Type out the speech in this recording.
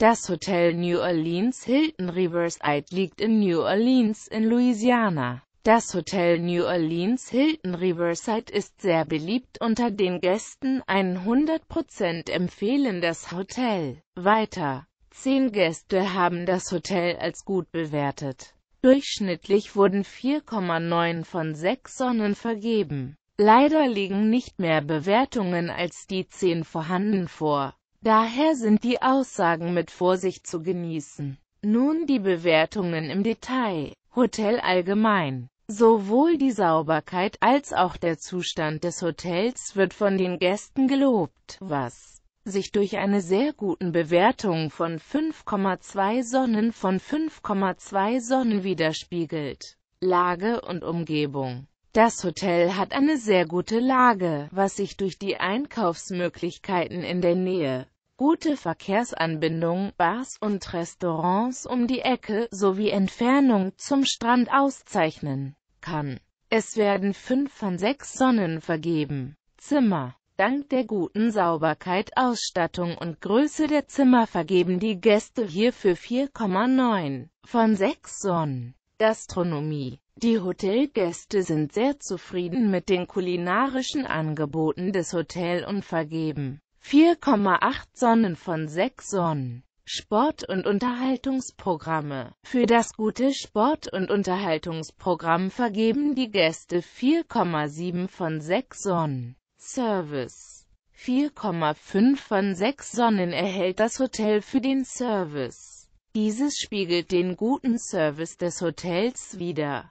Das Hotel New Orleans Hilton Riverside liegt in New Orleans in Louisiana. Das Hotel New Orleans Hilton Riverside ist sehr beliebt unter den Gästen, 100% empfehlen das Hotel. Weiter. Zehn Gäste haben das Hotel als gut bewertet. Durchschnittlich wurden 4,9 von 6 Sonnen vergeben. Leider liegen nicht mehr Bewertungen als die 10 vorhanden vor. Daher sind die Aussagen mit Vorsicht zu genießen. Nun die Bewertungen im Detail. Hotel allgemein. Sowohl die Sauberkeit als auch der Zustand des Hotels wird von den Gästen gelobt, was sich durch eine sehr guten Bewertung von 5,2 Sonnen von 5,2 Sonnen widerspiegelt. Lage und Umgebung das Hotel hat eine sehr gute Lage, was sich durch die Einkaufsmöglichkeiten in der Nähe, gute Verkehrsanbindung, Bars und Restaurants um die Ecke sowie Entfernung zum Strand auszeichnen kann. Es werden fünf von sechs Sonnen vergeben. Zimmer Dank der guten Sauberkeit, Ausstattung und Größe der Zimmer vergeben die Gäste hierfür 4,9 von 6 Sonnen. Gastronomie die Hotelgäste sind sehr zufrieden mit den kulinarischen Angeboten des Hotels und vergeben 4,8 Sonnen von 6 Sonnen. Sport- und Unterhaltungsprogramme Für das gute Sport- und Unterhaltungsprogramm vergeben die Gäste 4,7 von 6 Sonnen. Service 4,5 von 6 Sonnen erhält das Hotel für den Service. Dieses spiegelt den guten Service des Hotels wider.